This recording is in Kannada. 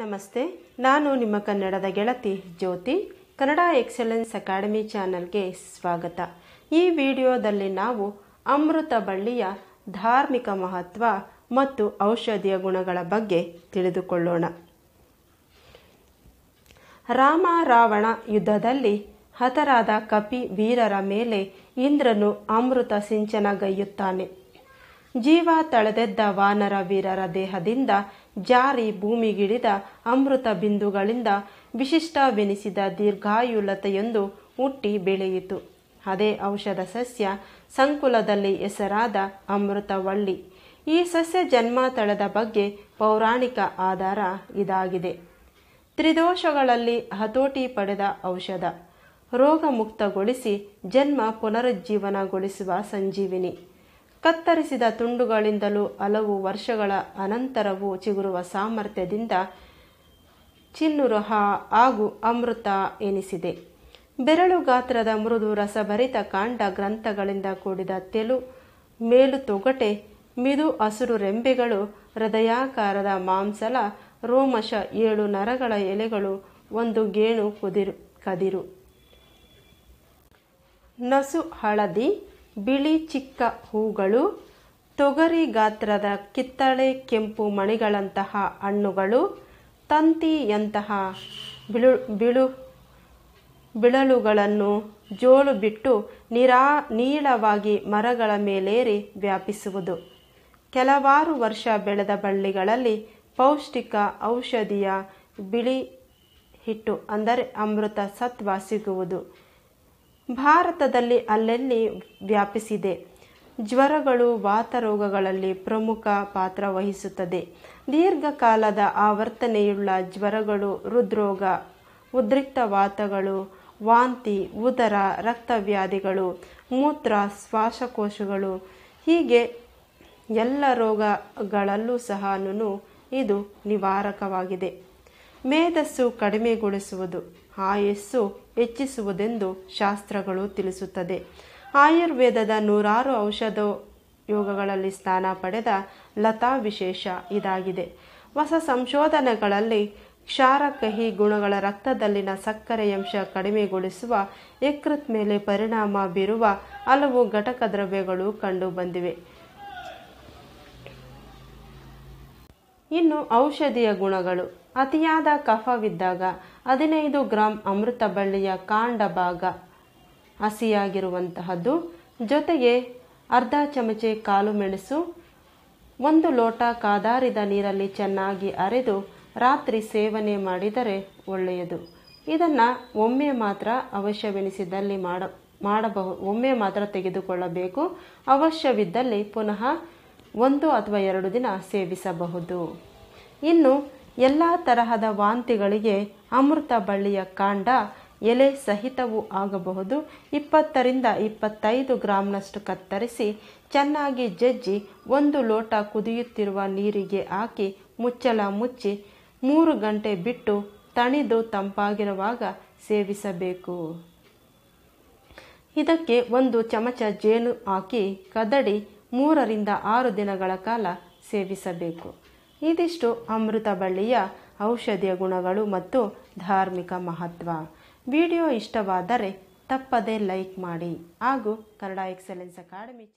ನಮಸ್ತೆ ನಾನು ನಿಮ್ಮ ಕನ್ನಡದ ಗೆಳತಿ ಜ್ಯೋತಿ ಕನ್ನಡ ಎಕ್ಸಲೆನ್ಸ್ ಅಕಾಡೆಮಿ ಚಾನಲ್ಗೆ ಸ್ವಾಗತ ಈ ವಿಡಿಯೋದಲ್ಲಿ ನಾವು ಅಮೃತ ಬಳ್ಳಿಯ ಧಾರ್ಮಿಕ ಮಹತ್ವ ಮತ್ತು ಔಷಧಿಯ ಗುಣಗಳ ಬಗ್ಗೆ ತಿಳಿದುಕೊಳ್ಳೋಣ ರಾಮ ರಾವಣ ಯುದ್ಧದಲ್ಲಿ ಹತರಾದ ಕಪಿ ವೀರರ ಮೇಲೆ ಇಂದ್ರನು ಅಮೃತ ಸಿಂಚನಗೈಯುತ್ತಾನೆ ಜೀವ ತಳೆದೆದ್ದ ವಾನರ ವೀರರ ದೇಹದಿಂದ ಜಾರಿ ಭೂಮಿಗಿಳಿದ ಅಮೃತ ಬಿಂದುಗಳಿಂದ ವಿಶಿಷ್ಟವೆನಿಸಿದ ದೀರ್ಘಾಯುಲತೆಯೊಂದು ಹುಟ್ಟಿ ಬೆಳೆಯಿತು ಅದೇ ಔಷಧ ಸಸ್ಯ ಸಂಕುಲದಲ್ಲಿ ಹೆಸರಾದ ಅಮೃತವಳ್ಳಿ ಈ ಸಸ್ಯ ಜನ್ಮತಳದ ಬಗ್ಗೆ ಪೌರಾಣಿಕ ಆಧಾರ ಇದಾಗಿದೆ ತ್ರಿದೋಷಗಳಲ್ಲಿ ಹತೋಟಿ ಪಡೆದ ಔಷಧ ರೋಗ ಮುಕ್ತಗೊಳಿಸಿ ಜನ್ಮ ಪುನರುಜ್ಜೀವನಗೊಳಿಸುವ ಸಂಜೀವಿನಿ ಕತ್ತರಿಸಿದ ತುಂಡುಗಳಿಂದಲೂ ಹಲವು ವರ್ಷಗಳ ಅನಂತರವೂ ಚಿಗುರುವ ಸಾಮರ್ಥ್ಯದಿಂದ ಚಿನ್ನುರಹ ಹಾಗೂ ಅಮೃತ ಎನಿಸಿದೆ ಬೆರಳು ಗಾತ್ರದ ಮೃದು ರಸಭರಿತ ಕಾಂಡ ಗ್ರಂಥಗಳಿಂದ ಕೂಡಿದ ತೆಲು ಮೇಲು ತೊಗಟೆ ಮಿದು ಹಸಿರು ರೆಂಬೆಗಳು ಹೃದಯಾಕಾರದ ಮಾಂಸಲ ರೋಮಶ ಏಳು ನರಗಳ ಎಲೆಗಳು ಒಂದು ಗೇಣು ಕುದಿರು ಕದಿರು ನಸು ಹಳದಿ ಬಿಳಿ ಚಿಕ್ಕ ಹೂಗಳು ತೊಗರಿ ಗಾತ್ರದ ಕಿತ್ತಳೆ ಕೆಂಪು ಮಣಿಗಳಂತಹ ಹಣ್ಣುಗಳು ತಂತಿಯಂತಹ ಬಿಳು ಬಿಳು ಬಿಳಲುಗಳನ್ನು ಜೋಳು ಬಿಟ್ಟು ನಿರಾ ನೀಳವಾಗಿ ಮರಗಳ ಮೇಲೇರಿ ವ್ಯಾಪಿಸುವುದು ಕೆಲವಾರು ವರ್ಷ ಬೆಳೆದ ಬಳ್ಳಿಗಳಲ್ಲಿ ಪೌಷ್ಟಿಕ ಔಷಧಿಯ ಬಿಳಿ ಹಿಟ್ಟು ಅಂದರೆ ಅಮೃತ ಸತ್ವ ಸಿಗುವುದು ಭಾರತದಲ್ಲಿ ಅಲ್ಲೆಲ್ಲಿ ವ್ಯಾಪಿಸಿದೆ ಜ್ವರಗಳು ವಾತರೋಗಗಳಲ್ಲಿ ಪ್ರಮುಖ ಪಾತ್ರ ವಹಿಸುತ್ತದೆ ದೀರ್ಘಕಾಲದ ಆವರ್ತನೆಯುಳ್ಳ ಜ್ವರಗಳು ಹೃದ್ರೋಗ ಉದ್ರಿಕ್ತ ವಾತಗಳು ವಾಂತಿ ಉದರ ರಕ್ತವ್ಯಾಧಿಗಳು ಮೂತ್ರ ಶ್ವಾಸಕೋಶಗಳು ಹೀಗೆ ಎಲ್ಲ ರೋಗಗಳಲ್ಲೂ ಸಹ ಇದು ನಿವಾರಕವಾಗಿದೆ ಮೇಧಸ್ಸು ಕಡಿಮೆಗೊಳಿಸುವುದು ಆಯಸ್ಸು ಹೆಚ್ಚಿಸುವುದೆಂದು ಶಾಸ್ತ್ರಗಳು ತಿಳಿಸುತ್ತದೆ ಆಯುರ್ವೇದದ ನೂರಾರು ಔಷಧ ಯೋಗಗಳಲ್ಲಿ ಸ್ಥಾನ ಪಡೆದ ಲತಾ ವಿಶೇಷ ಇದಾಗಿದೆ ಹೊಸ ಸಂಶೋಧನೆಗಳಲ್ಲಿ ಕ್ಷಾರ ಕಹಿ ಗುಣಗಳ ರಕ್ತದಲ್ಲಿನ ಸಕ್ಕರೆಯಂಶ ಕಡಿಮೆಗೊಳಿಸುವ ಯಕೃತ್ ಮೇಲೆ ಪರಿಣಾಮ ಬೀರುವ ಹಲವು ಘಟಕ ದ್ರವ್ಯಗಳು ಕಂಡುಬಂದಿವೆ ಇನ್ನು ಔಷಧಿಯ ಗುಣಗಳು ಅತಿಯಾದ ಕಫವಿದ್ದಾಗ ಹದಿನೈದು ಗ್ರಾಂ ಅಮೃತ ಬಳ್ಳಿಯ ಕಾಂಡ ಭಾಗ ಹಸಿಯಾಗಿರುವಂತಹದ್ದು ಜೊತೆಗೆ ಅರ್ಧ ಚಮಚೆ ಕಾಲು ಮೆಣಸು ಒಂದು ಲೋಟ ಕಾದಾರಿದ ನೀರಲ್ಲಿ ಚೆನ್ನಾಗಿ ಅರೆದು ರಾತ್ರಿ ಸೇವನೆ ಮಾಡಿದರೆ ಒಳ್ಳೆಯದು ಇದನ್ನು ಒಮ್ಮೆ ಮಾತ್ರ ಅವಶ್ಯವೆನಿಸಿದಲ್ಲಿ ಮಾಡ ಮಾಡಬಹು ಒಮ್ಮೆ ಮಾತ್ರ ತೆಗೆದುಕೊಳ್ಳಬೇಕು ಅವಶ್ಯವಿದ್ದಲ್ಲಿ ಪುನಃ ಒಂದು ಅಥವಾ ಎರಡು ದಿನ ಸೇವಿಸಬಹುದು ಇನ್ನು ಎಲ್ಲ ತರಹದ ವಾಂತಿಗಳಿಗೆ ಅಮೃತ ಬಳ್ಳಿಯ ಕಾಂಡ ಎಲೆ ಸಹಿತವೂ ಆಗಬಹುದು ಇಪ್ಪತ್ತರಿಂದ ಇಪ್ಪತ್ತೈದು ಗ್ರಾಂನಷ್ಟು ಕತ್ತರಿಸಿ ಚೆನ್ನಾಗಿ ಜಜ್ಜಿ ಒಂದು ಲೋಟ ಕುದಿಯುತ್ತಿರುವ ನೀರಿಗೆ ಹಾಕಿ ಮುಚ್ಚಲ ಮುಚ್ಚಿ ಮೂರು ಗಂಟೆ ಬಿಟ್ಟು ತಣಿದು ತಂಪಾಗಿರುವಾಗ ಸೇವಿಸಬೇಕು ಇದಕ್ಕೆ ಒಂದು ಚಮಚ ಜೇನು ಹಾಕಿ ಕದಡಿ ಮೂರರಿಂದ ಆರು ದಿನಗಳ ಕಾಲ ಸೇವಿಸಬೇಕು ಇದಿಷ್ಟು ಅಮೃತ ಬಳ್ಳಿಯ ಔಷಧಿಯ ಗುಣಗಳು ಮತ್ತು ಧಾರ್ಮಿಕ ಮಹತ್ವ ವಿಡಿಯೋ ಇಷ್ಟವಾದರೆ ತಪ್ಪದೇ ಲೈಕ್ ಮಾಡಿ ಹಾಗೂ ಕನ್ನಡ ಎಕ್ಸಲೆನ್ಸ್ ಅಕಾಡೆಮಿ